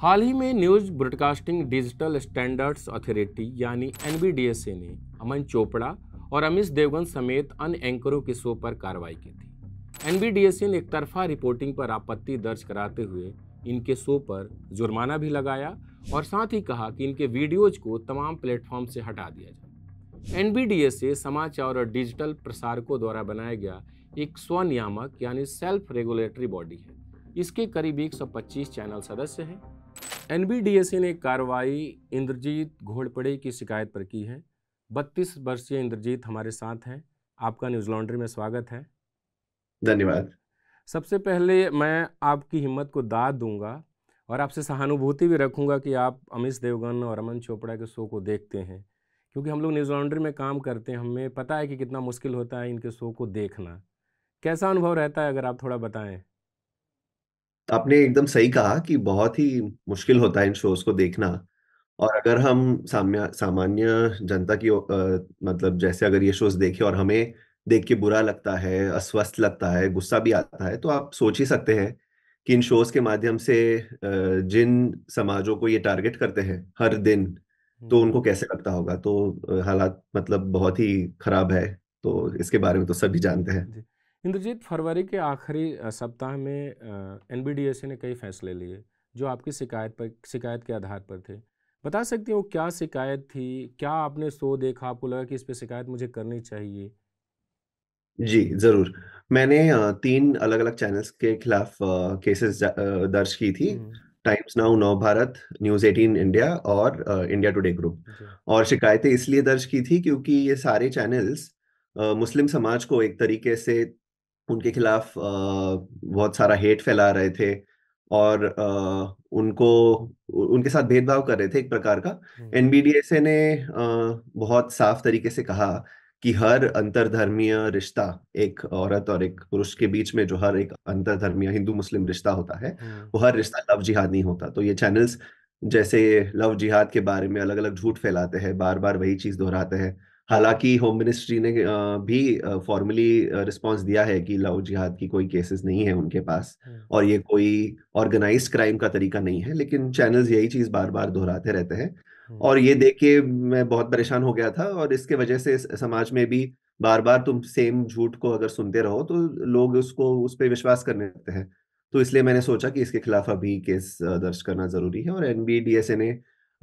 हाल ही में news broadcasting digital standards authority यानी एन ने अमन चोपड़ा और अमित देवगन समेत अन्य एंकरों के शो पर कार्रवाई की थी एन ने एक तरफा रिपोर्टिंग पर आपत्ति दर्ज कराते हुए इनके शो पर जुर्माना भी लगाया और साथ ही कहा कि इनके वीडियोज को तमाम प्लेटफॉर्म से हटा दिया जाए एन समाचार और डिजिटल प्रसारकों द्वारा बनाया गया एक स्वनियामक यानी सेल्फ रेगुलेटरी बॉडी है इसके करीब 125 चैनल सदस्य हैं एनबीडीएसए ने कार्रवाई इंद्रजीत घोड़पड़े की शिकायत पर की है बत्तीस वर्षीय इंद्रजीत हमारे साथ हैं आपका न्यूज लॉन्ड्री में स्वागत है धन्यवाद सबसे पहले मैं आपकी हिम्मत को दाद दूंगा और आपसे सहानुभूति भी रखूंगा कि आप अमित देवगन और अमन चोपड़ा के शो को देखते हैं क्योंकि हम लोग न्यूज़ लॉन्ड्री में काम करते हैं हमें पता है कि कितना मुश्किल होता है इनके शो को देखना कैसा अनुभव रहता है अगर आप थोड़ा बताएं आपने एकदम सही कहा कि बहुत ही मुश्किल होता है इन शोज़ को देखना और अगर हम सामान्य जनता की आ, मतलब जैसे अगर ये शोज़ देखे और हमें देख के बुरा लगता है, अस्वस्थ लगता है, गुस्सा भी आता है, तो आप सोच ही सकते हैं कि इन शोज़ के माध्यम से जिन समाजों को ये टारगेट करते हैं हर दिन, तो उनको कैसे लगता होगा। तो हालात मतलब बहुत ही खराब है, तो इसके बारे में तो सभी जानते हैं। जी। इंद्रजीत फरवरी के आखिरी सप्ताह में एन ने कई फैसले लिए जो आपकी शिकायत पर शिकायत के आधार पर थे बता सकती हूँ क्या शिकायत थी क्या आपने सो देखा आपको लगा कि इस पर शिकायत मुझे करनी चाहिए जी जरूर मैंने तीन अलग अलग चैनल्स के खिलाफ केसेस दर्ज की थी Times Now Nav Bharat news eighteen India और इंडिया टुडे ग्रुप और शिकायतें इसलिए दर्ज की थी क्योंकि ये सारे चैनल्स मुस्लिम समाज को एक तरीके से उनके खिलाफ बहुत सारा हेट फैला रहे थे और उनको उनके साथ भेदभाव कर रहे थे एक प्रकार का एनबीडीएसए ने बहुत साफ तरीके से कहा कि हर अंतरधर्मीय रिश्ता एक औरत और एक पुरुष के बीच में जो हर एक अंतरधर्मीय हिंदू मुस्लिम रिश्ता होता है वो हर रिश्ता लव जिहाद नहीं होता तो ये चैनल्स जैसे लव जिहाद के बारे में अलग अलग झूठ फैलाते हैं बार बार वही चीज दोहराते हैं हालांकि होम मिनिस्ट्री ने भी फॉर्मली रिस्पांस दिया है कि लव जिहाद की कोई केसेस नहीं है उनके पास हम्म। और ये कोई ऑर्गेनाइज क्राइम का तरीका नहीं है लेकिन चैनल्स यही चीज़ बार बार दोहराते रहते हैं हम्म। और ये देख के मैं बहुत परेशान हो गया था और इसके वजह से समाज में भी बार बार तुम सेम झूठ को अगर सुनते रहो तो लोग उसको उस पर विश्वास करने लगते हैं तो इसलिए मैंने सोचा कि इसके खिलाफ अभी केस दर्ज करना जरूरी है और एनबीडीएसए ने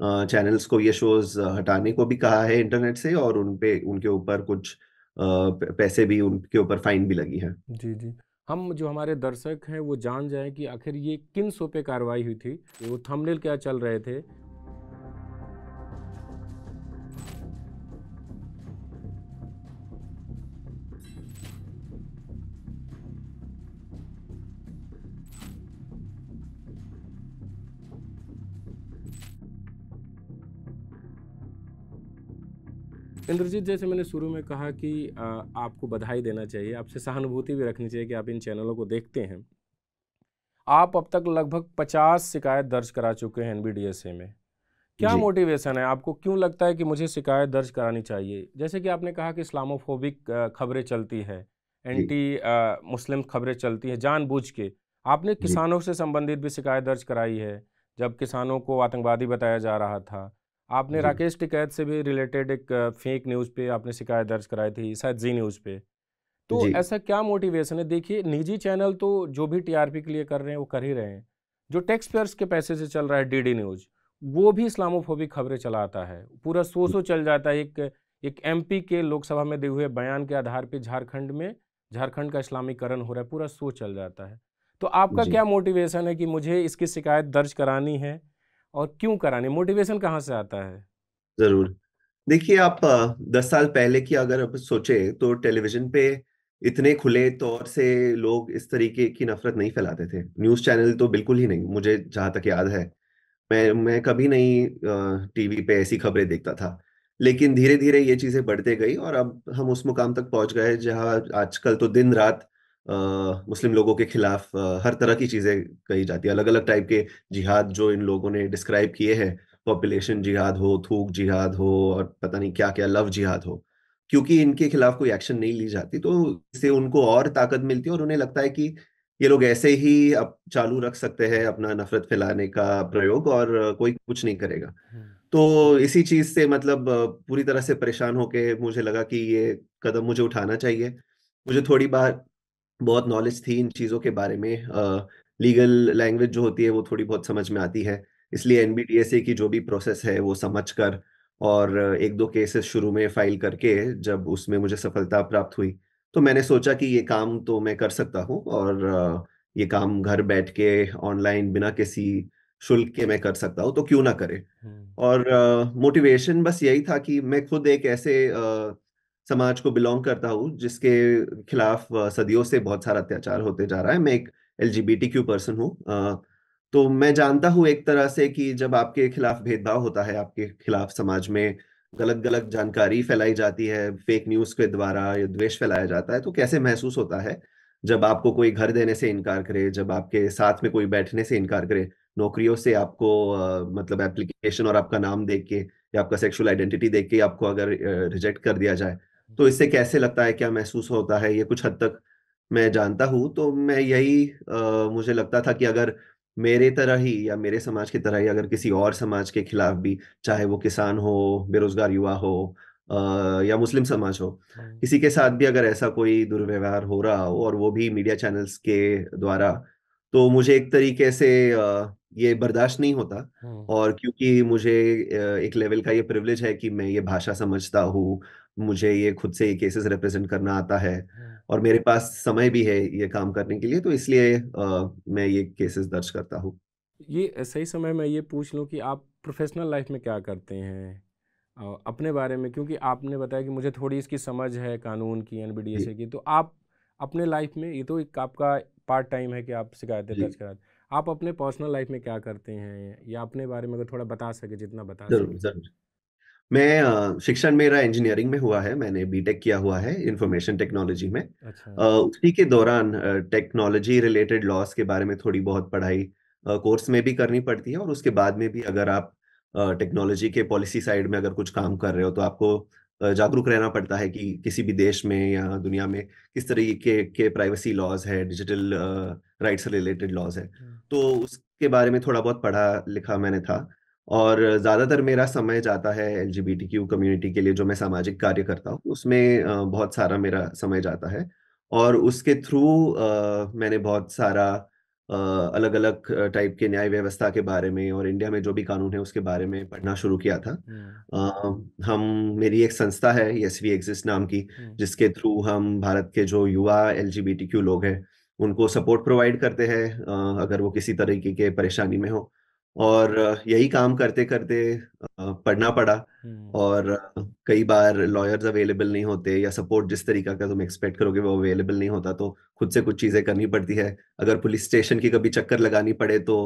चैनल्स को ये शोज हटाने को भी कहा है इंटरनेट से और उन पे उनके ऊपर कुछ पैसे भी उनके ऊपर फाइन भी लगी है जी जी हम जो हमारे दर्शक हैं वो जान जाएं कि आखिर ये किन सो पे कार्रवाई हुई थी वो थंबनेल क्या चल रहे थे इंद्रजीत जैसे मैंने शुरू में कहा कि आपको बधाई देना चाहिए आपसे सहानुभूति भी रखनी चाहिए कि आप इन चैनलों को देखते हैं आप अब तक लगभग पचास शिकायत दर्ज करा चुके हैं एन में क्या मोटिवेशन है आपको क्यों लगता है कि मुझे शिकायत दर्ज करानी चाहिए जैसे कि आपने कहा कि इस्लामोफोबिक खबरें चलती है एंटी मुस्लिम खबरें चलती हैं जानबूझ के आपने किसानों से संबंधित भी शिकायत दर्ज कराई है जब किसानों को आतंकवादी बताया जा रहा था आपने राकेश टिकैत से भी रिलेटेड एक फेक न्यूज़ पे आपने शिकायत दर्ज कराई थी शायद जी न्यूज़ पे तो ऐसा क्या मोटिवेशन है देखिए निजी चैनल तो जो भी टीआरपी के लिए कर रहे हैं वो कर ही रहे हैं जो टैक्स पेयर्स के पैसे से चल रहा है डीडी न्यूज़ वो भी इस्लामोफोबिक खबरें चलाता है पूरा सो सो चल जाता है एक एक एमपी के लोकसभा में दिए हुए बयान के आधार पर झारखंड में झारखंड का इस्लामीकरण हो रहा है पूरा सो चल जाता है तो आपका क्या मोटिवेशन है कि मुझे इसकी शिकायत दर्ज करानी है और क्यों कराने मोटिवेशन कहाँ से आता है जरूर देखिए आप दस साल पहले की अगर आप सोचे तो टेलीविजन पे इतने खुले तौर से लोग इस तरीके की नफरत नहीं फैलाते थे न्यूज चैनल तो बिल्कुल ही नहीं मुझे जहां तक याद है मैं मैं कभी नहीं टीवी पे ऐसी खबरें देखता था लेकिन धीरे धीरे ये चीजें बढ़ते गई और अब हम उस मुकाम तक पहुंच गए जहां आजकल तो दिन रात मुस्लिम लोगों के खिलाफ हर तरह की चीज़ें कही जाती है अलग अलग टाइप के जिहाद जो इन लोगों ने डिस्क्राइब किए हैं पॉपुलेशन जिहाद हो थूक जिहाद हो और पता नहीं क्या क्या लव जिहाद हो क्योंकि इनके खिलाफ कोई एक्शन नहीं ली जाती तो इससे उनको और ताकत मिलती है और उन्हें लगता है कि ये लोग ऐसे ही अब चालू रख सकते हैं अपना नफरत फैलाने का प्रयोग और कोई कुछ नहीं करेगा तो इसी चीज से मतलब पूरी तरह से परेशान होके मुझे लगा कि ये कदम मुझे उठाना चाहिए मुझे थोड़ी बार बहुत नॉलेज थी इन चीज़ों के बारे में लीगल लैंग्वेज जो होती है वो थोड़ी बहुत समझ में आती है इसलिए एन की जो भी प्रोसेस है वो समझ कर और एक दो केसेस शुरू में फाइल करके जब उसमें मुझे सफलता प्राप्त हुई तो मैंने सोचा कि ये काम तो मैं कर सकता हूँ और ये काम घर बैठ के ऑनलाइन बिना किसी शुल्क के मैं कर सकता हूँ तो क्यों ना करे और मोटिवेशन बस यही था कि मैं खुद एक ऐसे समाज को बिलोंग करता हूँ जिसके खिलाफ सदियों से बहुत सारा अत्याचार होते जा रहा है मैं एक एल क्यू पर्सन हूँ तो मैं जानता हूँ एक तरह से कि जब आपके खिलाफ भेदभाव होता है आपके खिलाफ समाज में गलत गलत जानकारी फैलाई जाती है फेक न्यूज के द्वारा द्वेष फैलाया जाता है तो कैसे महसूस होता है जब आपको कोई घर देने से इनकार करे जब आपके साथ में कोई बैठने से इनकार करे नौकरियों से आपको मतलब एप्लीकेशन और आपका नाम देख के या आपका सेक्सुअल आइडेंटिटी देख के आपको अगर रिजेक्ट कर दिया जाए तो इससे कैसे लगता है क्या महसूस होता है ये कुछ हद तक मैं जानता हूँ तो मैं यही आ, मुझे लगता था कि अगर मेरे तरह ही या मेरे समाज की तरह ही अगर किसी और समाज के खिलाफ भी चाहे वो किसान हो बेरोजगार युवा हो आ, या मुस्लिम समाज हो किसी के साथ भी अगर ऐसा कोई दुर्व्यवहार हो रहा हो और वो भी मीडिया चैनल्स के द्वारा तो मुझे एक तरीके से ये बर्दाश्त नहीं होता और क्योंकि मुझे एक लेवल का ये प्रिविलेज है कि मैं ये भाषा समझता हूँ मुझे ये खुद से ये केसेस रिप्रेजेंट करना आता है हाँ। और मेरे पास समय भी है ये काम करने के लिए तो इसलिए मैं ये केसेस दर्ज करता हूँ ये सही समय मैं ये पूछ लूँ कि आप प्रोफेशनल लाइफ में क्या करते हैं अपने बारे में क्योंकि आपने बताया कि मुझे थोड़ी इसकी समझ है कानून की एन बी की तो आप अपने लाइफ में ये तो एक आपका पार्ट टाइम है कि आप शिकायतें दर्ज कराते आप अपने पर्सनल लाइफ में क्या करते हैं या अपने बारे में अगर थोड़ा बता सके जितना बता जरूर, जरूर मैं शिक्षण मेरा इंजीनियरिंग में हुआ है। मैंने बीटेक किया हुआ है इंफॉर्मेशन टेक्नोलॉजी में। अच्छा। उसी के दौरान टेक्नोलॉजी रिलेटेड लॉस के बारे में थोड़ी बहुत पढ़ाई कोर्स में भी करनी पड़ती है और उसके बाद में भी अगर आप टेक्नोलॉजी के पॉलिसी साइड में अगर कुछ काम कर रहे हो तो आपको जागरूक रहना पड़ता है कि किसी भी देश में या दुनिया में किस तरीके के प्राइवेसी लॉज़ है, डिजिटल राइट्स रिलेटेड लॉज़ है। तो उसके बारे में थोड़ा बहुत पढ़ा-लिखा मैंने था। और ज़्यादातर मेरा समय जाता है एल कम्युनिटी के लिए जो मैं सामाजिक कार्य करता हूँ उसमें बहुत सारा मेरा समय जाता है और उसके थ्रू मैंने बहुत सारा अलग अलग टाइप के न्याय व्यवस्था के बारे में और इंडिया में जो भी कानून है उसके बारे में पढ़ना शुरू किया था हम मेरी एक संस्था है यस वी एग्जिस्ट नाम की जिसके थ्रू हम भारत के जो युवा एल लोग हैं उनको सपोर्ट प्रोवाइड करते हैं अगर वो किसी तरीके के परेशानी में हो और यही काम करते करते पढ़ना पड़ा हम्म। और कई बार लॉयर्स अवेलेबल नहीं होते या सपोर्ट जिस तरीका का तुम एक्सपेक्ट करोगे वो अवेलेबल नहीं होता तो खुद से कुछ चीजें करनी पड़ती है अगर पुलिस स्टेशन की कभी चक्कर लगानी पड़े तो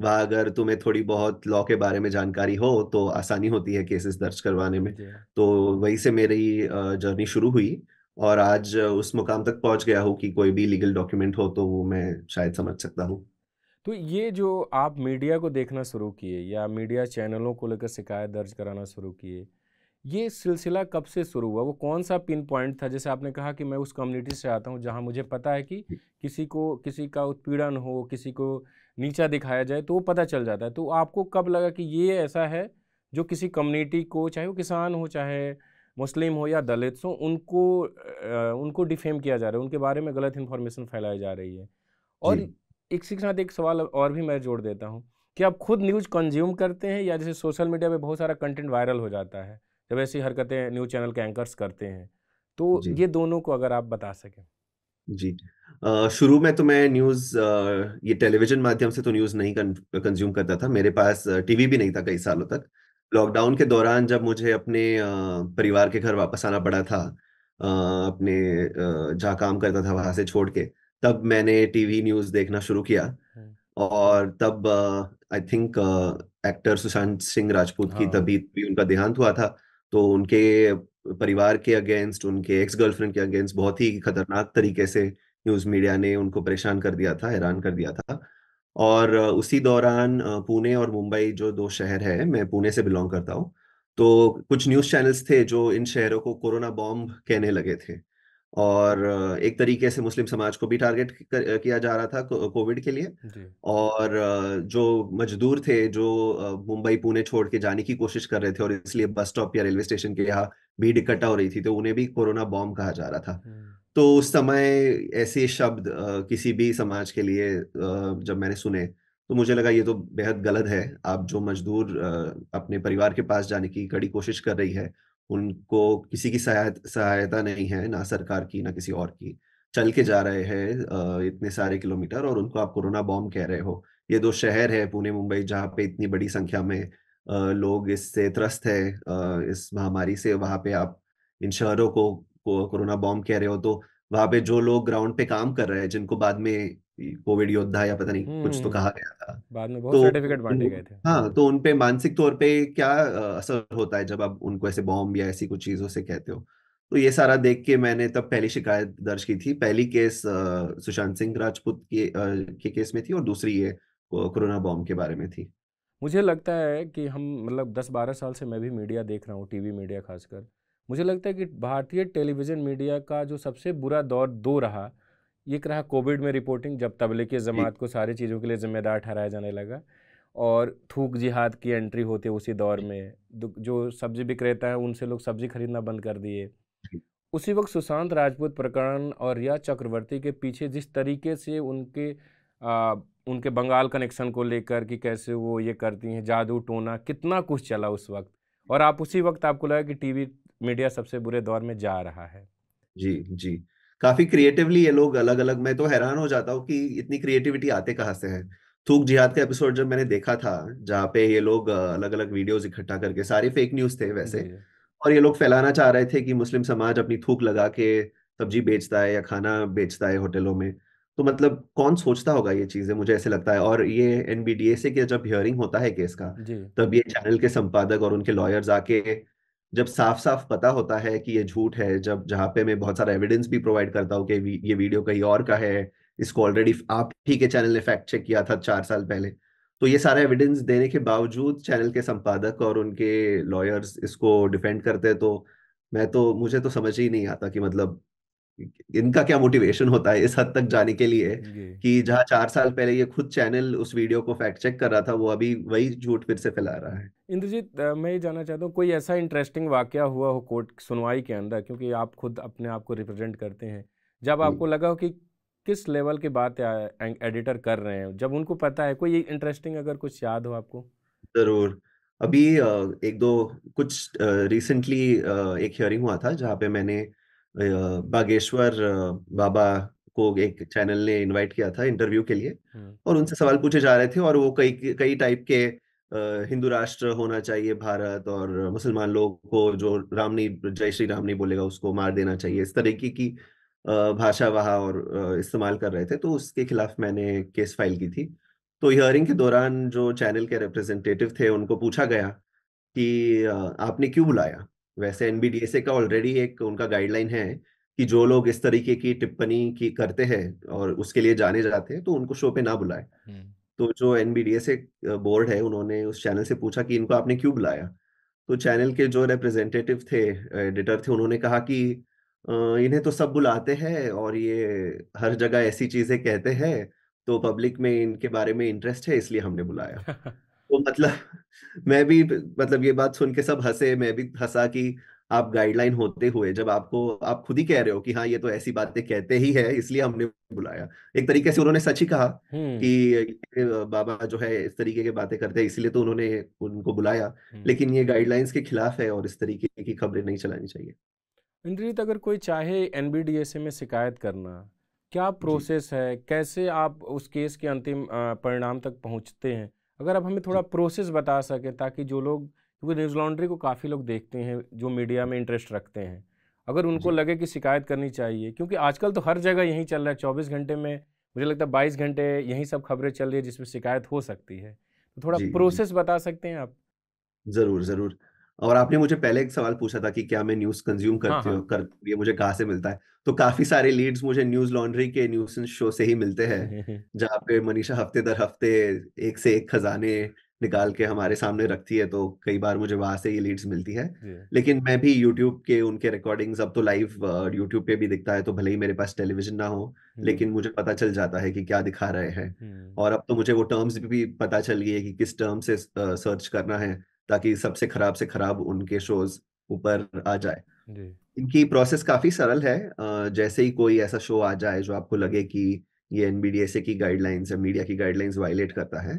वहाँ अगर तुम्हें थोड़ी बहुत लॉ के बारे में जानकारी हो तो आसानी होती है केसेस दर्ज करवाने में तो वही से मेरी जर्नी शुरू हुई और आज उस मुकाम तक पहुंच गया हूँ कि कोई भी लीगल डॉक्यूमेंट हो तो वो मैं शायद समझ सकता हूँ तो ये जो आप मीडिया को देखना शुरू किए या मीडिया चैनलों को लेकर शिकायत दर्ज कराना शुरू किए ये सिलसिला कब से शुरू हुआ वो कौन सा पिन पॉइंट था जैसे आपने कहा कि मैं उस कम्युनिटी से आता हूँ जहाँ मुझे पता है कि किसी को किसी का उत्पीड़न हो किसी को नीचा दिखाया जाए तो वो पता चल जाता है तो आपको कब लगा कि ये ऐसा है जो किसी कम्युनिटी को चाहे वो किसान हो चाहे मुस्लिम हो या दलित हो उनको उनको डिफेम किया जा रहा है उनके बारे में गलत इन्फॉर्मेशन फैलाई जा रही है और इसी के साथ एक सवाल और भी मैं जोड़ देता हूँ कि आप खुद न्यूज़ कंज्यूम करते हैं या जैसे सोशल मीडिया पे बहुत सारा कंटेंट वायरल हो जाता है जब ऐसी हरकतें न्यूज़ चैनल के एंकर्स करते हैं तो ये दोनों को अगर आप बता सकें जी शुरू में तो मैं न्यूज़ ये टेलीविजन माध्यम से तो न्यूज़ नहीं कंज्यूम करता था मेरे पास टीवी भी नहीं था कई सालों तक लॉकडाउन के दौरान जब मुझे अपने परिवार के घर वापस आना पड़ा था अपने जहाँ काम करता था वहां से छोड़ के तब मैंने टीवी न्यूज देखना शुरू किया हम्म। और तब I think actor Sushant Singh Rajput की हाँ। तबीयत भी उनका देहांत हुआ था तो उनके परिवार के अगेंस्ट उनके एक्स गर्लफ्रेंड के अगेंस्ट बहुत ही खतरनाक तरीके से न्यूज मीडिया ने उनको परेशान कर दिया था हैरान कर दिया था और उसी दौरान पुणे और मुंबई जो दो शहर है मैं पुणे से बिलोंग करता हूँ तो कुछ न्यूज चैनल्स थे जो इन शहरों को कोरोना बॉम्ब कहने लगे थे और एक तरीके से मुस्लिम समाज को भी टारगेट किया जा रहा था कोविड के लिए और जो मजदूर थे जो मुंबई पुणे छोड़ के जाने की कोशिश कर रहे थे और इसलिए बस स्टॉप या रेलवे स्टेशन के यहाँ भीड़ इकट्ठा हो रही थी तो उन्हें भी कोरोना बॉम्ब कहा जा रहा था तो उस समय ऐसे शब्द किसी भी समाज के लिए जब मैंने सुने तो मुझे लगा ये तो बेहद गलत है आप जो मजदूर अपने परिवार के पास जाने की कड़ी कोशिश कर रही है उनको किसी की सहायता नहीं है ना सरकार की ना किसी और की चल के जा रहे हैं इतने सारे किलोमीटर और उनको आप कोरोना बॉम्ब कह रहे हो ये दो शहर है पुणे मुंबई जहाँ पे इतनी बड़ी संख्या में लोग इससे त्रस्त है इस महामारी से वहां पे आप इन शहरों को, कोरोना बॉम्ब कह रहे हो तो वहां पे जो लोग ग्राउंड पे काम कर रहे हैं जिनको बाद में कोविड योद्धा या पता नहीं कुछ तो हम्म। कहा गया था बाद में बहुत तो, सर्टिफिकेट बांटे गए थे हाँ तो उनपे मानसिक तौर पे क्या असर होता है जब आप उनको ऐसे बॉम्ब या ऐसी कुछ चीजों से कहते हो तो ये सारा देख के मैंने तब पहली शिकायत दर्ज की थी पहली केस सुशांत सिंह राजपूत के, के केस में थी और दूसरी ये कोरोना बॉम्ब के बारे में थी मुझे लगता है कि हम मतलब 10-12 साल से मैं भी मीडिया देख रहा हूँ टीवी मीडिया खासकर मुझे लगता है कि भारतीय टेलीविज़न मीडिया का जो सबसे बुरा दौर दो रहा ये रहा कोविड में रिपोर्टिंग जब तबलीगी जमात को सारी चीज़ों के लिए ज़िम्मेदार ठहराया जाने लगा और थूक जिहाद की एंट्री होती है उसी दौर में जो सब्जी विक्रेता हैं उनसे लोग सब्जी खरीदना बंद कर दिए उसी वक्त सुशांत राजपूत प्रकरण और रिया चक्रवर्ती के पीछे जिस तरीके से उनके आ, उनके बंगाल कनेक्शन को लेकर कि कैसे वो ये करती हैं जादू टोना कितना कुछ चला उस वक्त और आप उसी वक्त आपको लगा कि टीवी मीडिया सबसे बुरे दौर में जा रहा है जी जी काफी क्रिएटिवली ये लोग अलग अलग मैं तो हैरान हो जाता हूँ कि इतनी क्रिएटिविटी आते कहाँ से है थूक जिहाद का एपिसोड जब मैंने देखा था जहाँ पे ये लोग अलग अलग वीडियोस इकट्ठा करके सारे फेक न्यूज थे वैसे और ये लोग फैलाना चाह रहे थे कि मुस्लिम समाज अपनी थूक लगा के सब्जी बेचता है या खाना बेचता है होटलों में तो मतलब कौन सोचता होगा ये चीजें मुझे ऐसे लगता है और ये एनबीडीए से जब हियरिंग होता है केस का तब ये चैनल के संपादक और उनके लॉयर्स आके जब साफ साफ पता होता है कि ये झूठ है जब जहाँ पे मैं बहुत सारा एविडेंस भी प्रोवाइड करता हूँ कि ये वीडियो कहीं और का है इसको ऑलरेडी आप ही के चैनल ने फैक्ट चेक किया था चार साल पहले तो ये सारा एविडेंस देने के बावजूद चैनल के संपादक और उनके लॉयर्स इसको डिफेंड करते तो मैं तो मुझे तो समझ ही नहीं आता कि मतलब इनका क्या मोटिवेशन होता है इस हद तक जाने के लिए कि जहाँ चार साल पहले ये खुद चैनल उस वीडियो को फैक्ट चेक कर रहा था वो अभी वही झूठ फिर से फैला रहा है इंद्रजीत मैं ये जानना चाहता हूँ कोई ऐसा इंटरेस्टिंग वाक्य हुआ हो कोर्ट सुनवाई के अंदर क्योंकि आप खुद अपने आप को रिप्रेजेंट करते हैं जब हम्म। आपको लगा हो कि किस लेवल की बात एडिटर कर रहे हैं जब उनको पता है कोई इंटरेस्टिंग अगर कुछ याद हो आपको जरूर अभी एक दो कुछ रिसेंटली एक हियरिंग हुआ था जहाँ पे मैंने बागेश्वर बाबा को एक चैनल ने इनवाइट किया था इंटरव्यू के लिए और उनसे सवाल पूछे जा रहे थे और वो कई कई टाइप के हिंदू राष्ट्र होना चाहिए भारत और मुसलमान लोग को जो राम नहीं जय श्री राम नहीं बोलेगा उसको मार देना चाहिए इस तरीके की भाषा वहा और इस्तेमाल कर रहे थे तो उसके खिलाफ मैंने केस फाइल की थी तो हियरिंग के दौरान जो चैनल के रिप्रेजेंटेटिव थे उनको पूछा गया कि आपने क्यों बुलाया वैसे एनबीडीएसए का ऑलरेडी एक उनका गाइडलाइन है कि जो लोग इस तरीके की टिप्पणी की करते हैं और उसके लिए जाने जाते हैं तो उनको शो पे ना बुलाए हम्म। तो जो एनबीडीएसए बोर्ड है उन्होंने उस चैनल से पूछा कि इनको आपने क्यों बुलाया तो चैनल के जो रिप्रेजेंटेटिव थे एडिटर थे उन्होंने कहा कि इन्हें तो सब बुलाते हैं और ये हर जगह ऐसी चीजें कहते हैं तो पब्लिक में इनके बारे में इंटरेस्ट है इसलिए हमने बुलाया तो मतलब मैं भी मतलब ये बात सुन के सब हंसे मैं भी हंसा कि आप गाइडलाइन होते हुए जब आपको आप खुद ही कह रहे हो कि हाँ ये तो ऐसी बातें कहते ही है इसलिए हमने बुलाया एक तरीके से उन्होंने सच ही कहा कि हम्म। बाबा जो है इस तरीके की बातें करते हैं इसलिए तो उन्होंने उनको बुलाया हम्म। लेकिन ये गाइडलाइंस के खिलाफ है और इस तरीके की खबरें नहीं चलानी चाहिए इंद्रित अगर कोई चाहे एन में शिकायत करना क्या प्रोसेस है कैसे आप उस केस के अंतिम परिणाम तक पहुंचते हैं अगर आप हमें थोड़ा प्रोसेस बता सकें ताकि जो लोग क्योंकि न्यूज़ लॉन्ड्री को काफ़ी लोग देखते हैं जो मीडिया में इंटरेस्ट रखते हैं अगर उनको लगे कि शिकायत करनी चाहिए क्योंकि आजकल तो हर जगह यही चल रहा है चौबीस घंटे में मुझे लगता है बाईस घंटे यही सब खबरें चल रही है जिसमें शिकायत हो सकती है तो थोड़ा प्रोसेस बता सकते हैं आप ज़रूर ज़रूर और आपने मुझे पहले एक सवाल पूछा था कि क्या मैं न्यूज कंज्यूम हाँ, करती हूँ हाँ। कर ये मुझे कहाँ से मिलता है तो काफी सारे लीड्स मुझे न्यूज लॉन्ड्री के न्यूज शो से ही मिलते हैं जहाँ पे मनीषा हफ्ते दर हफ्ते एक से एक खजाने निकाल के हमारे सामने रखती है तो कई बार मुझे वहां से ये लीड्स मिलती है लेकिन मैं भी यूट्यूब के उनके रिकॉर्डिंग्स अब तो लाइव यूट्यूब पे भी दिखता है तो भले ही मेरे पास टेलीविजन ना हो लेकिन मुझे पता चल जाता है कि क्या दिखा रहे हैं हम्म। और अब तो मुझे वो टर्म्स भी पता चल गई है कि किस टर्म से सर्च करना है ताकि सबसे खराब से खराब उनके शोज ऊपर आ जाए इनकी प्रोसेस काफी सरल है जैसे ही कोई ऐसा शो आ जाए जो आपको लगे कि ये एनबीडीएसए की गाइडलाइंस या मीडिया की गाइडलाइंस वायलेट करता है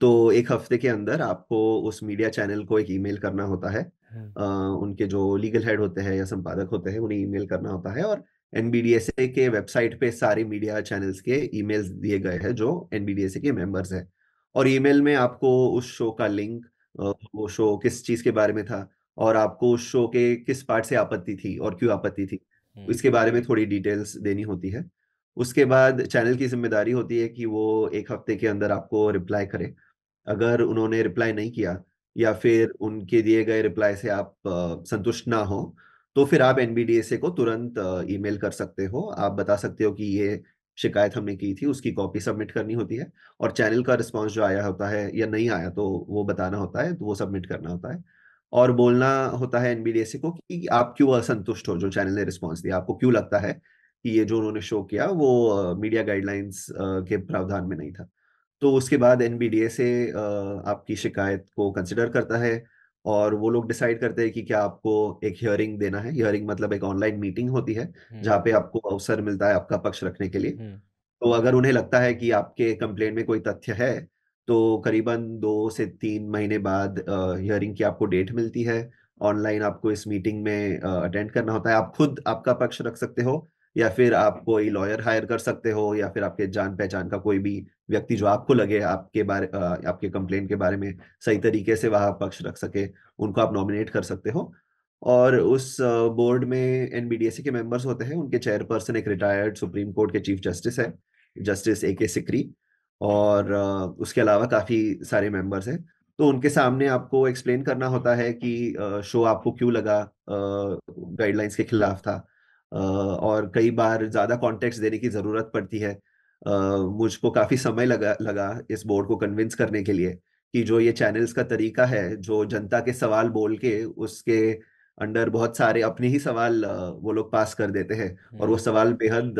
तो एक हफ्ते के अंदर आपको उस मीडिया चैनल को एक ईमेल करना होता है आ, हाँ। उनके जो लीगल हेड होते हैं या संपादक होते हैं उन्हें ईमेल करना होता है और एनबीडीएसए के वेबसाइट पे सारे मीडिया चैनल्स के ईमेल्स दिए गए हैं जो एनबीडीएसए के मेंबर्स हैं और ईमेल में आपको उस शो का लिंक वो शो किस चीज़ के बारे में था और आपको उस शो के किस पार्ट से आपत्ति थी और क्यों आपत्ति थी, इसके बारे में थोड़ी डिटेल्स देनी होती है। उसके बाद चैनल की ज़िम्मेदारी होती है कि वो एक हफ़्ते के अंदर आपको रिप्लाई करे। अगर उन्होंने रिप्लाई नहीं किया या फिर उनके दिए गए रिप्लाई से आप संतुष्ट ना हो, तो फिर आप एनबीडीएसए को तुरंत ईमेल कर सकते हो। आप बता सकते हो कि ये शिकायत हमने की थी उसकी कॉपी सबमिट करनी होती है और चैनल का रिस्पॉन्स जो आया होता है या नहीं आया तो वो बताना होता है तो वो सबमिट करना होता है और बोलना होता है एनबीडीएसए को कि आप क्यों असंतुष्ट हो जो चैनल ने रिस्पॉन्स दिया आपको क्यों लगता है कि ये जो उन्होंने शो किया वो मीडिया गाइडलाइंस के प्रावधान में नहीं था तो उसके बाद से आपकी शिकायत को कंसिडर करता है और वो लोग डिसाइड करते हैं कि क्या आपको एक हियरिंग देना है हियरिंग मतलब एक ऑनलाइन मीटिंग होती है हम्म। जहाँ पे आपको अवसर मिलता है आपका पक्ष रखने के लिए हम्म। तो अगर उन्हें लगता है कि आपके कंप्लेन में कोई तथ्य है तो करीबन दो से तीन महीने बाद हियरिंग की आपको डेट मिलती है ऑनलाइन आपको इस मीटिंग में अटेंड करना होता है आप खुद आपका पक्ष रख सकते हो या फिर आप कोई लॉयर हायर कर सकते हो या फिर आपके जान पहचान का कोई भी व्यक्ति जो आपको लगे आपके बारे आपके कंप्लेन के बारे में सही तरीके से वहां पक्ष रख सके उनको आप नॉमिनेट कर सकते हो और उस बोर्ड में एनबीडीएसी के मेंबर्स होते हैं उनके चेयरपर्सन एक रिटायर्ड सुप्रीम कोर्ट के चीफ जस्टिस है जस्टिस ए के सिकरी और उसके अलावा काफ़ी सारे मेंबर्स हैं तो उनके सामने आपको एक्सप्लेन करना होता है कि शो आपको क्यों लगा गाइडलाइंस के खिलाफ था और कई बार ज़्यादा कॉन्टेक्ट देने की ज़रूरत पड़ती है मुझको काफ़ी समय लगा लगा इस बोर्ड को कन्विंस करने के लिए कि जो ये चैनल्स का तरीका है जो जनता के सवाल बोल के उसके अंडर बहुत सारे अपने ही सवाल वो लोग पास कर देते हैं और वो हम्म। सवाल बेहद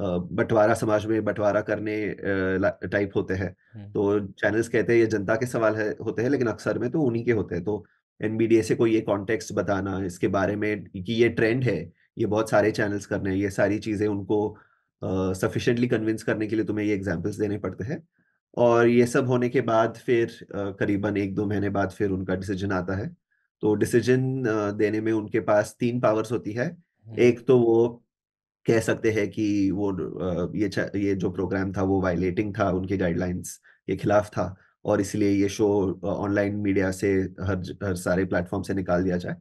बंटवारा समाज में बंटवारा करने टाइप होते हैं हम्म। तो चैनल्स कहते हैं ये जनता के सवाल है होते हैं लेकिन अक्सर में तो उन्हीं के होते हैं तो एनबीडीए से कोई ये कॉन्टेक्स्ट बताना इसके बारे में कि ये ट्रेंड है ये बहुत सारे चैनल्स करने हैं ये सारी चीज़ें उनको सफिशेंटली uh, कन्विंस करने के लिए तुम्हें ये एग्जाम्पल्स देने पड़ते हैं और ये सब होने के बाद फिर uh, करीबन एक दो महीने बाद फिर उनका डिसीजन आता है तो डिसीजन uh, देने में उनके पास तीन पावर्स होती है हम्म। एक तो वो कह सकते हैं कि वो ये ये जो प्रोग्राम था वो वायलेटिंग था उनके गाइडलाइंस के खिलाफ था और इसलिए ये शो ऑनलाइन मीडिया से हर हर सारे प्लेटफॉर्म से निकाल दिया जाए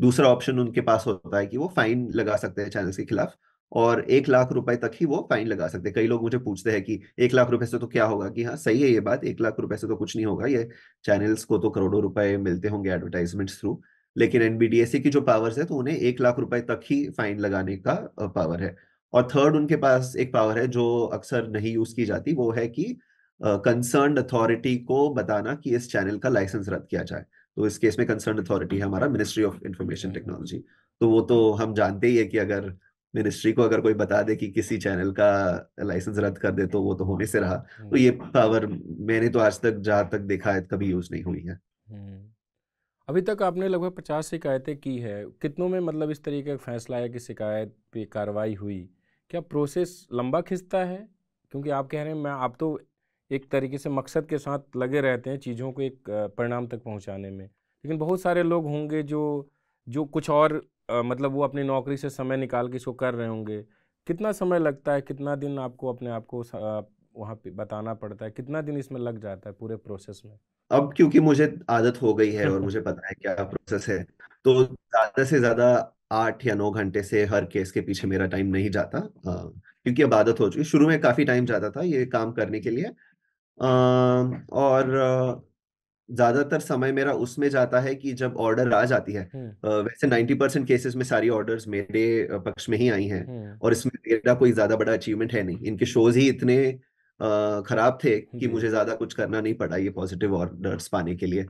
दूसरा ऑप्शन उनके पास होता है कि वो फाइन लगा सकते हैं चैनल्स के खिलाफ और एक लाख रुपए तक ही वो फाइन लगा सकते हैं कई लोग मुझे पूछते हैं कि एक लाख रुपए से तो क्या होगा कि हाँ सही है ये बात एक लाख रुपए से तो कुछ नहीं होगा ये चैनल्स को तो करोड़ों रुपए मिलते होंगे एडवर्टाइजमेंट थ्रू लेकिन एनबीडीएससी की जो पावर्स है तो उन्हें एक लाख रुपए तक ही फाइन लगाने का पावर है और थर्ड उनके पास एक पावर है जो अक्सर नहीं यूज की जाती वो है कि कंसर्न uh, अथॉरिटी को बताना कि इस चैनल का लाइसेंस रद्द किया जाए तो इस केस में कंसर्न अथॉरिटी है हमारा मिनिस्ट्री ऑफ इंफॉर्मेशन टेक्नोलॉजी तो वो तो हम जानते ही है कि अगर मिनिस्ट्री को अगर कोई बता दे कि किसी चैनल का लाइसेंस रद्द कर दे तो वो तो होने से रहा हम्म। तो ये पावर मैंने तो आज तक जहां तक देखा है कभी यूज नहीं हुई है हम्म। अभी तक आपने लगभग पचास शिकायतें की है कितनों में मतलब इस तरीके का फैसला आया कि शिकायत पे कार्रवाई हुई क्या प्रोसेस लंबा खिंचता है क्योंकि आप कह रहे हैं मैं आप तो एक तरीके से मकसद के साथ लगे रहते हैं चीज़ों को एक परिणाम तक पहुंचाने में लेकिन बहुत सारे लोग होंगे जो जो कुछ और आ, मतलब वो अपनी नौकरी से समय निकाल के इसको कर रहे होंगे कितना समय लगता है कितना दिन आपको अपने आप को वहाँ पे बताना पड़ता है कितना दिन इसमें लग जाता है पूरे प्रोसेस में अब क्योंकि मुझे आदत हो गई है और मुझे पता है क्या प्रोसेस है तो ज़्यादा से ज़्यादा आठ या नौ घंटे से हर केस के पीछे मेरा टाइम नहीं जाता आ, क्योंकि अब आदत हो चुकी शुरू में काफ़ी टाइम जाता था ये काम करने के लिए और ज्यादातर समय मेरा उसमें जाता है कि जब ऑर्डर आ जाती है वैसे 90 परसेंट केसेस में सारी ऑर्डर्स मेरे पक्ष में ही आई हैं और इसमें मेरा कोई ज्यादा बड़ा अचीवमेंट है नहीं इनके शोज ही इतने खराब थे कि मुझे ज्यादा कुछ करना नहीं पड़ा ये पॉजिटिव ऑर्डर्स पाने के लिए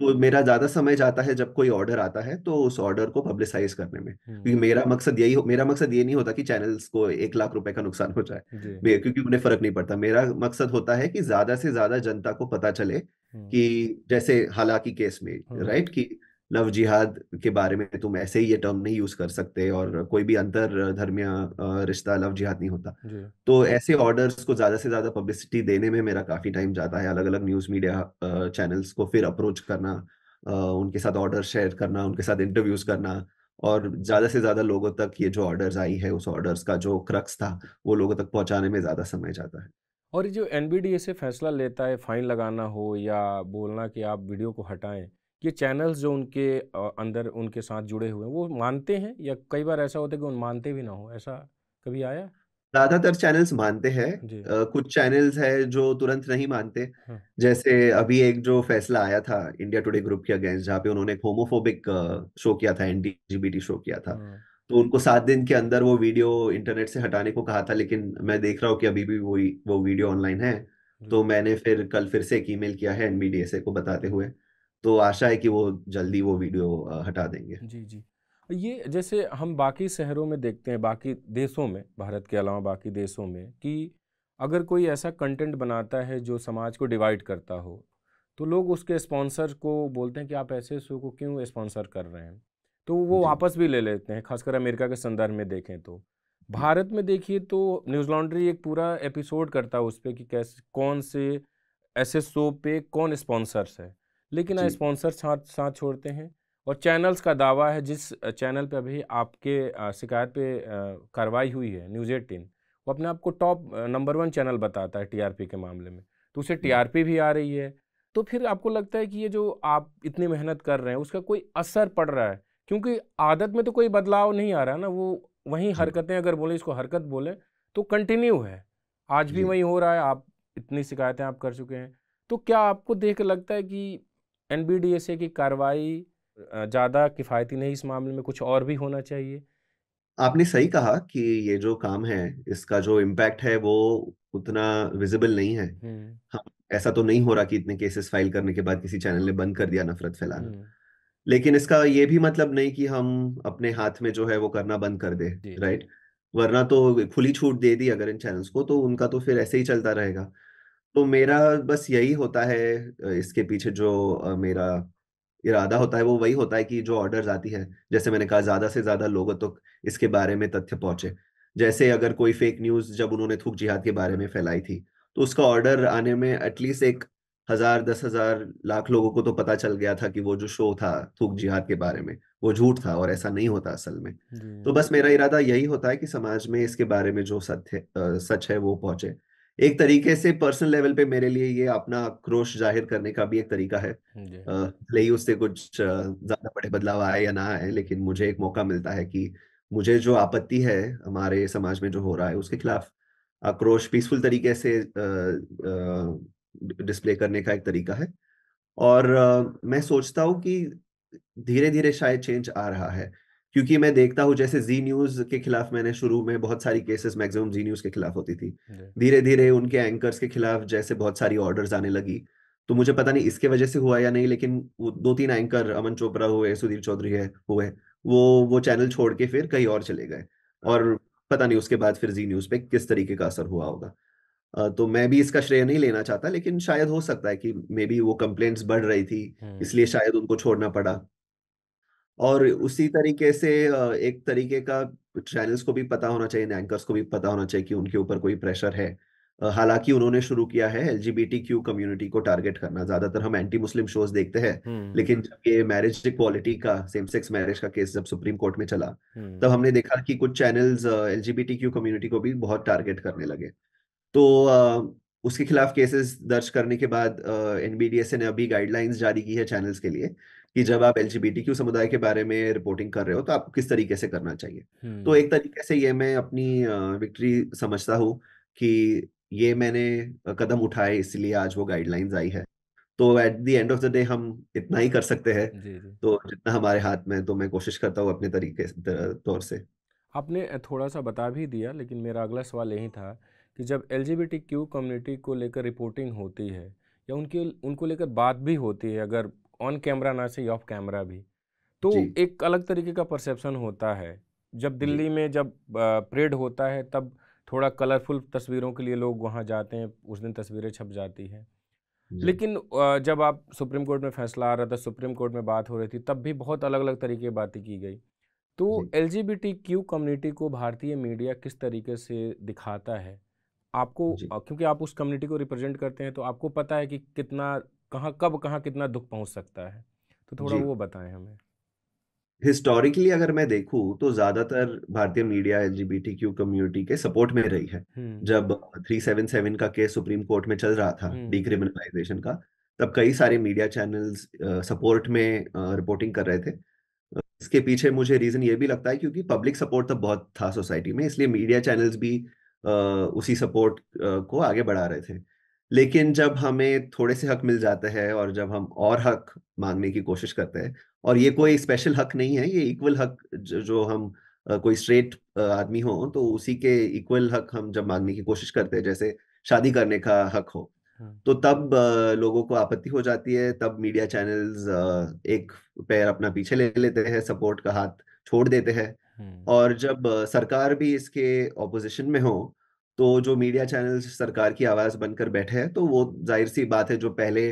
तो मेरा ज्यादा समय जाता है जब कोई ऑर्डर आता है तो उस ऑर्डर को पब्लिसाइज करने में क्योंकि मेरा मकसद यही मेरा मकसद ये नहीं होता कि चैनल्स को एक लाख रुपए का नुकसान हो जाए क्योंकि उन्हें फर्क नहीं पड़ता मेरा मकसद होता है कि ज्यादा से ज्यादा जनता को पता चले कि जैसे हालांकि केस में राइट की लव जिहाद के बारे में तुम ऐसे ही ये टर्म नहीं यूज कर सकते और कोई भी अंतर धर्मीय रिश्ता लव जिहाद नहीं होता तो ऐसे ऑर्डर्स को ज्यादा से ज्यादा पब्लिसिटी देने में मेरा काफी टाइम जाता है अलग अलग न्यूज मीडिया चैनल्स को फिर अप्रोच करना उनके साथ ऑर्डर शेयर करना उनके साथ इंटरव्यूज करना और ज्यादा से ज्यादा लोगों तक ये जो ऑर्डर आई है उस ऑर्डर्स का जो क्रक्स था वो लोगों तक पहुंचाने में ज्यादा समय जाता है और ये जो एन से फैसला लेता है फाइन लगाना हो या बोलना कि आप वीडियो को हटाएं ये चैनल्स जो उनके अंदर उनके साथ जुड़े हुए हैं वो मानते हैं या कई बार ऐसा होता है कि उन मानते भी ना हो ऐसा कभी आया ज्यादातर चैनल्स मानते हैं कुछ चैनल्स है जो तुरंत नहीं मानते हाँ। जैसे अभी एक जो फैसला आया था इंडिया टुडे ग्रुप के अगेंस्ट जहाँ पे उन्होंने होमोफोबिक शो किया था एनडीजीबीटी शो किया था हाँ। तो उनको सात दिन के अंदर वो वीडियो इंटरनेट से हटाने को कहा था लेकिन मैं देख रहा हूँ कि अभी भी वो वो वीडियो ऑनलाइन है तो मैंने फिर कल फिर से एक ईमेल किया है एनबीडीएसए को बताते हुए तो आशा है कि वो जल्दी वो वीडियो हटा देंगे जी जी ये जैसे हम बाकी शहरों में देखते हैं बाकी देशों में भारत के अलावा बाकी देशों में कि अगर कोई ऐसा कंटेंट बनाता है जो समाज को डिवाइड करता हो तो लोग उसके स्पॉन्सर को बोलते हैं कि आप ऐसे शो को क्यों स्पॉन्सर कर रहे हैं तो वो वापस भी ले लेते हैं खासकर अमेरिका के संदर्भ में देखें तो भारत में देखिए तो न्यूज़ लॉन्ड्री एक पूरा एपिसोड करता है उस पर कि कैसे कौन से ऐसे शो पे कौन स्पॉन्सर्स है लेकिन आज स्पॉन्सर साथ साथ छोड़ते हैं और चैनल्स का दावा है जिस चैनल पे अभी आपके शिकायत पे कार्रवाई हुई है न्यूज़ एटीन वो अपने आप को टॉप नंबर वन चैनल बताता है टीआरपी के मामले में तो उसे टीआरपी भी आ रही है तो फिर आपको लगता है कि ये जो आप इतनी मेहनत कर रहे हैं उसका कोई असर पड़ रहा है क्योंकि आदत में तो कोई बदलाव नहीं आ रहा ना वो वहीं हरकतें अगर बोले इसको हरकत बोले तो कंटिन्यू है आज भी वहीं हो रहा है आप इतनी शिकायतें आप कर चुके हैं तो क्या आपको देख लगता है कि एनबीडीएसए की कार्रवाई ज़्यादा किफ़ायती नहीं इस मामले में कुछ और भी होना चाहिए आपने सही कहा कि ये जो काम है इसका जो इम्पैक्ट है वो उतना विजिबल नहीं है हम्म। हाँ, ऐसा तो नहीं हो रहा कि इतने केसेस फाइल करने के बाद किसी चैनल ने बंद कर दिया नफरत फैलाना हम्म। लेकिन इसका ये भी मतलब नहीं कि हम अपने हाथ में जो है वो करना बंद कर दे राइट वरना तो खुली छूट दे दी अगर इन चैनल्स को तो उनका तो फिर ऐसे ही चलता रहेगा तो मेरा बस यही होता है इसके पीछे जो मेरा इरादा होता है वो वही होता है कि जो ऑर्डर आती है जैसे मैंने कहा ज्यादा से ज्यादा लोगों तक तो इसके बारे में तथ्य पहुंचे जैसे अगर कोई फेक न्यूज जब उन्होंने थूक जिहाद के बारे में फैलाई थी तो उसका ऑर्डर आने में एटलीस्ट एक हजार दस हजार लाख लोगों को तो पता चल गया था कि वो जो शो था थूक जिहाद के बारे में वो झूठ था और ऐसा नहीं होता असल में तो बस मेरा इरादा यही होता है कि समाज में इसके बारे में जो सत्य सच है वो पहुंचे एक तरीके से पर्सनल लेवल पे मेरे लिए ये अपना आक्रोश जाहिर करने का भी एक तरीका है भले ही उससे कुछ ज्यादा बड़े बदलाव आए या ना आए लेकिन मुझे एक मौका मिलता है कि मुझे जो आपत्ति है हमारे समाज में जो हो रहा है उसके खिलाफ आक्रोश पीसफुल तरीके से डिस्प्ले करने का एक तरीका है और मैं सोचता हूँ कि धीरे धीरे शायद चेंज आ रहा है क्योंकि मैं देखता हूँ जैसे जी न्यूज के खिलाफ मैंने शुरू में बहुत सारी केसेस मैक्सिमम जी न्यूज के खिलाफ होती थी धीरे धीरे उनके एंकर्स के खिलाफ जैसे बहुत सारी ऑर्डर्स आने लगी तो मुझे पता नहीं इसके वजह से हुआ या नहीं लेकिन वो दो तीन एंकर अमन चोपड़ा हुए सुधीर चौधरी है हुए वो वो चैनल छोड़ के फिर कहीं और चले गए और पता नहीं उसके बाद फिर जी न्यूज पे किस तरीके का असर हुआ होगा तो मैं भी इसका श्रेय नहीं लेना चाहता लेकिन शायद हो सकता है कि मे बी वो कंप्लेंट्स बढ़ रही थी इसलिए शायद उनको छोड़ना पड़ा और उसी तरीके से एक तरीके का चैनल्स को भी पता होना चाहिए एंकर्स को भी पता होना चाहिए कि उनके ऊपर कोई प्रेशर है हालांकि उन्होंने शुरू किया है एल कम्युनिटी को टारगेट करना ज्यादातर हम एंटी मुस्लिम शोज देखते हैं हम्म। लेकिन जब ये मैरिज इक्वालिटी का सेम सेक्स मैरिज का केस जब सुप्रीम कोर्ट में चला हम्म। तब हमने देखा कि कुछ चैनल्स एल कम्युनिटी को भी बहुत टारगेट करने लगे तो उसके खिलाफ केसेस दर्ज करने के बाद एनबीडीएसए ने अभी गाइडलाइंस जारी की है चैनल्स के लिए कि जब आप एल समुदाय के बारे में रिपोर्टिंग कर रहे हो तो आपको किस तरीके से करना चाहिए तो एक तरीके से ये मैं अपनी विक्ट्री समझता हूँ कि ये मैंने कदम उठाए इसलिए आज वो गाइडलाइंस आई है तो at the end of the day हम इतना ही कर सकते हैं तो जितना हमारे हाथ में तो मैं कोशिश करता हूँ अपने तरीके तौर से आपने थोड़ा सा बता भी दिया लेकिन मेरा अगला सवाल यही था कि जब एल कम्युनिटी को लेकर रिपोर्टिंग होती है या उनके उनको लेकर बात भी होती है अगर ऑन कैमरा ना सही ऑफ कैमरा भी तो एक अलग तरीके का परसेप्शन होता है जब दिल्ली में जब परेड होता है तब थोड़ा कलरफुल तस्वीरों के लिए लोग वहाँ जाते हैं उस दिन तस्वीरें छप जाती हैं लेकिन जब आप सुप्रीम कोर्ट में फैसला आ रहा था सुप्रीम कोर्ट में बात हो रही थी तब भी बहुत अलग अलग तरीके बातें की गई तो एल क्यू कम्युनिटी को भारतीय मीडिया किस तरीके से दिखाता है आपको क्योंकि आप उस कम्युनिटी को रिप्रेजेंट करते हैं तो आपको पता है कि कितना कहाँ कब कहाँ कितना दुख पहुंच सकता है तो थोड़ा वो बताएं हमें हिस्टोरिकली अगर मैं देखूं तो ज्यादातर भारतीय मीडिया एलजीबीटी क्यू कम्युनिटी के सपोर्ट में रही है जब 377 का केस सुप्रीम कोर्ट में चल रहा था डिक्रिमिनलाइजेशन का तब कई सारे मीडिया चैनल्स सपोर्ट में रिपोर्टिंग कर रहे थे इसके पीछे मुझे रीजन ये भी लगता है क्योंकि पब्लिक सपोर्ट तब बहुत था सोसाइटी में इसलिए मीडिया चैनल्स भी उसी सपोर्ट को आगे बढ़ा रहे थे लेकिन जब हमें थोड़े से हक मिल जाते हैं और जब हम और हक मांगने की कोशिश करते हैं और ये कोई स्पेशल हक नहीं है ये इक्वल हक जो हम कोई स्ट्रेट आदमी हो तो उसी के इक्वल हक हम जब मांगने की कोशिश करते हैं जैसे शादी करने का हक हो हाँ। तो तब लोगों को आपत्ति हो जाती है तब मीडिया चैनल्स एक पैर अपना पीछे ले लेते हैं सपोर्ट का हाथ छोड़ देते हैं और जब सरकार भी इसके ऑपोजिशन में हो तो जो मीडिया चैनल सरकार की आवाज बनकर बैठे हैं तो वो जाहिर सी बात है जो पहले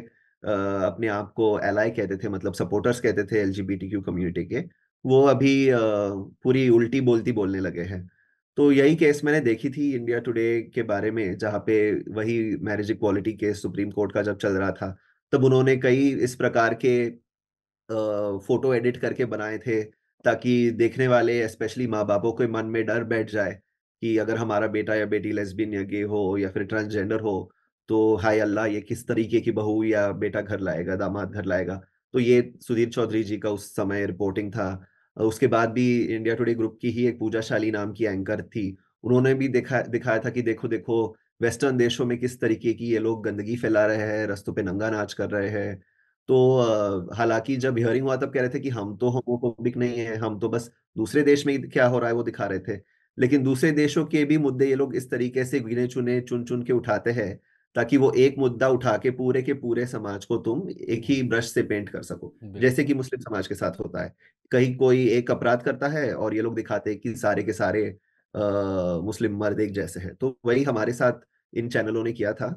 अपने आप को एलाई कहते थे मतलब सपोर्टर्स कहते थे एल कम्युनिटी के वो अभी पूरी उल्टी बोलती बोलने लगे हैं तो यही केस मैंने देखी थी इंडिया टुडे के बारे में जहाँ पे वही marriage equality case Supreme Court का जब चल रहा था तब उन्होंने कई इस प्रकार के फोटो एडिट करके बनाए थे ताकि देखने वाले स्पेशली माँ बापों के मन में डर बैठ जाए कि अगर हमारा बेटा या बेटी लेसबिन या गे हो या फिर ट्रांसजेंडर हो तो हाय अल्लाह ये किस तरीके की बहू या बेटा घर लाएगा दामाद घर लाएगा तो ये सुधीर चौधरी जी का उस समय रिपोर्टिंग था उसके बाद भी इंडिया टुडे ग्रुप की ही एक पूजा शाली नाम की एंकर थी उन्होंने भी दिखा दिखाया था कि देखो देखो वेस्टर्न देशों में किस तरीके की ये लोग गंदगी फैला रहे हैं रस्तों पे नंगा नाच कर रहे हैं तो हालांकि जब हियरिंग हुआ तब कह रहे थे कि हम तो होमोफोबिक नहीं है हम तो बस दूसरे देश में क्या हो रहा है वो दिखा रहे थे लेकिन दूसरे देशों के भी मुद्दे ये लोग इस तरीके से गिने चुने चुन चुन के उठाते हैं ताकि वो एक मुद्दा उठा के पूरे के पूरे समाज को तुम एक ही ब्रश से पेंट कर सको जैसे कि मुस्लिम समाज के साथ होता है कहीं कोई एक अपराध करता है और ये लोग दिखाते हैं कि सारे के सारे आ, मुस्लिम मर्द एक जैसे हैं तो वही हमारे साथ इन चैनलों ने किया था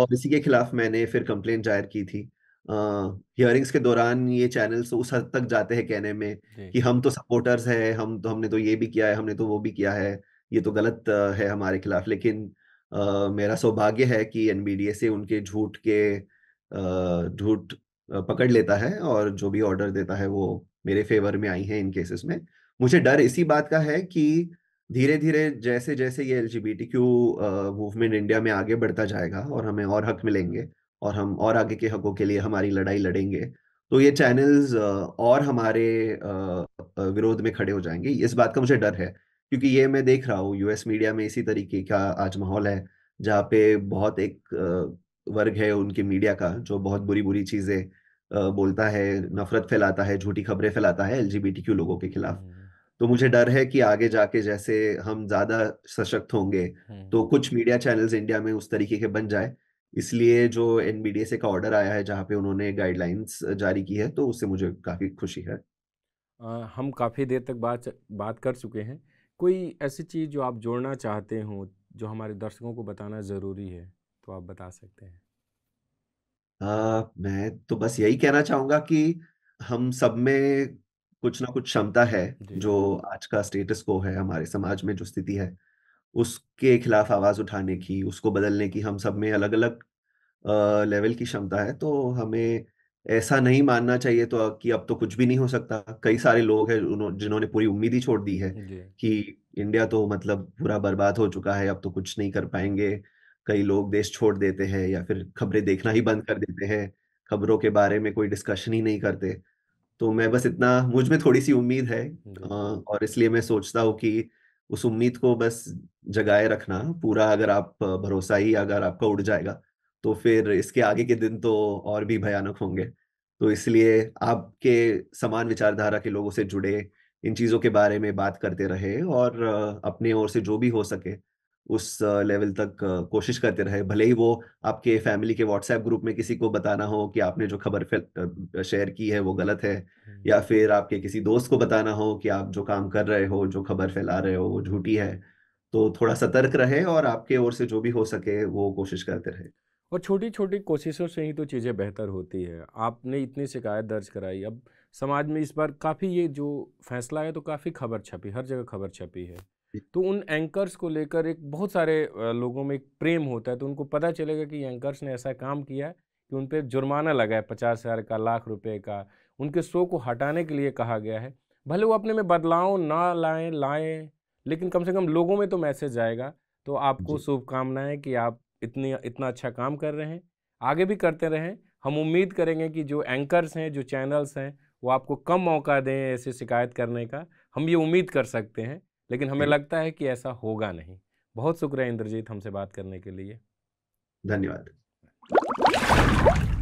और इसी के खिलाफ मैंने फिर कंप्लेन जायर की थी हियरिंग्स के दौरान ये चैनल्स उस हद तक जाते हैं कहने में कि हम तो सपोर्टर्स हैं हम तो हमने तो ये भी किया है हमने तो वो भी किया है ये तो गलत है हमारे खिलाफ लेकिन आ, मेरा सौभाग्य है कि एनबीडीए से उनके झूठ के झूठ पकड़ लेता है और जो भी ऑर्डर देता है वो मेरे फेवर में आई है इन केसेस में मुझे डर इसी बात का है कि धीरे धीरे जैसे जैसे ये एल मूवमेंट इंडिया में आगे बढ़ता जाएगा और हमें और हक मिलेंगे और हम और आगे के हकों के लिए हमारी लड़ाई लड़ेंगे तो ये चैनल्स और हमारे विरोध में खड़े हो जाएंगे इस बात का मुझे डर है क्योंकि ये मैं देख रहा हूँ यूएस मीडिया में इसी तरीके का आज माहौल है जहाँ पे बहुत एक वर्ग है उनके मीडिया का जो बहुत बुरी बुरी चीजें बोलता है नफरत फैलाता है झूठी खबरें फैलाता है क्यू लोगों के खिलाफ हम्म। तो मुझे डर है कि आगे जाके जैसे हम ज्यादा सशक्त होंगे हम्म। तो कुछ मीडिया चैनल्स इंडिया में उस तरीके के बन जाए इसलिए जो एनबीडीएसए का ऑर्डर आया है जहाँ पे उन्होंने गाइडलाइंस जारी की है तो उससे मुझे काफ़ी खुशी है आ, हम काफ़ी देर तक बात बात कर चुके हैं कोई ऐसी चीज़ जो आप जोड़ना चाहते हो जो हमारे दर्शकों को बताना ज़रूरी है तो आप बता सकते हैं आ, मैं तो बस यही कहना चाहूँगा कि हम सब में कुछ ना कुछ क्षमता है जो आज का स्टेटस को है हमारे समाज में जो स्थिति है उसके खिलाफ आवाज उठाने की उसको बदलने की हम सब में अलग अलग लेवल की क्षमता है तो हमें ऐसा नहीं मानना चाहिए तो कि अब तो कुछ भी नहीं हो सकता कई सारे लोग हैं जिन्होंने पूरी उम्मीद ही छोड़ दी है कि इंडिया तो मतलब पूरा बर्बाद हो चुका है अब तो कुछ नहीं कर पाएंगे कई लोग देश छोड़ देते हैं या फिर खबरें देखना ही बंद कर देते हैं खबरों के बारे में कोई डिस्कशन ही नहीं करते तो मैं बस इतना मुझ में थोड़ी सी उम्मीद है और इसलिए मैं सोचता हूँ कि उस उम्मीद को बस जगाए रखना पूरा अगर आप भरोसा ही अगर आपका उड़ जाएगा तो फिर इसके आगे के दिन तो और भी भयानक होंगे तो इसलिए आपके समान विचारधारा के लोगों से जुड़े इन चीज़ों के बारे में बात करते रहे और अपने ओर से जो भी हो सके उस लेवल तक कोशिश करते रहे भले ही वो आपके फैमिली के व्हाट्सएप ग्रुप में किसी को बताना हो कि आपने जो खबर शेयर की है वो गलत है या फिर आपके किसी दोस्त को बताना हो कि आप जो काम कर रहे हो जो खबर फैला रहे हो वो झूठी है तो थोड़ा सतर्क रहे और आपके ओर से जो भी हो सके वो कोशिश करते रहे और छोटी छोटी कोशिशों से ही तो चीज़ें बेहतर होती है आपने इतनी शिकायत दर्ज कराई अब समाज में इस बार काफ़ी ये जो फैसला है तो काफ़ी खबर छपी हर जगह खबर छपी है तो उन एंकर्स को लेकर एक बहुत सारे लोगों में एक प्रेम होता है तो उनको पता चलेगा कि एंकर्स ने ऐसा काम किया है कि उन पर जुर्माना लगा है पचास हज़ार का लाख रुपए का उनके शो को हटाने के लिए कहा गया है भले वो अपने में बदलाव ना लाएं लाएं लेकिन कम से कम लोगों में तो मैसेज आएगा तो आपको शुभकामनाएं कि आप इतनी इतना अच्छा काम कर रहे हैं आगे भी करते रहें हम उम्मीद करेंगे कि जो एंकर्स हैं जो चैनल्स हैं वो आपको कम मौका दें ऐसे शिकायत करने का हम ये उम्मीद कर सकते हैं लेकिन हमें लगता है कि ऐसा होगा नहीं बहुत शुक्रिया इंद्रजीत हमसे बात करने के लिए धन्यवाद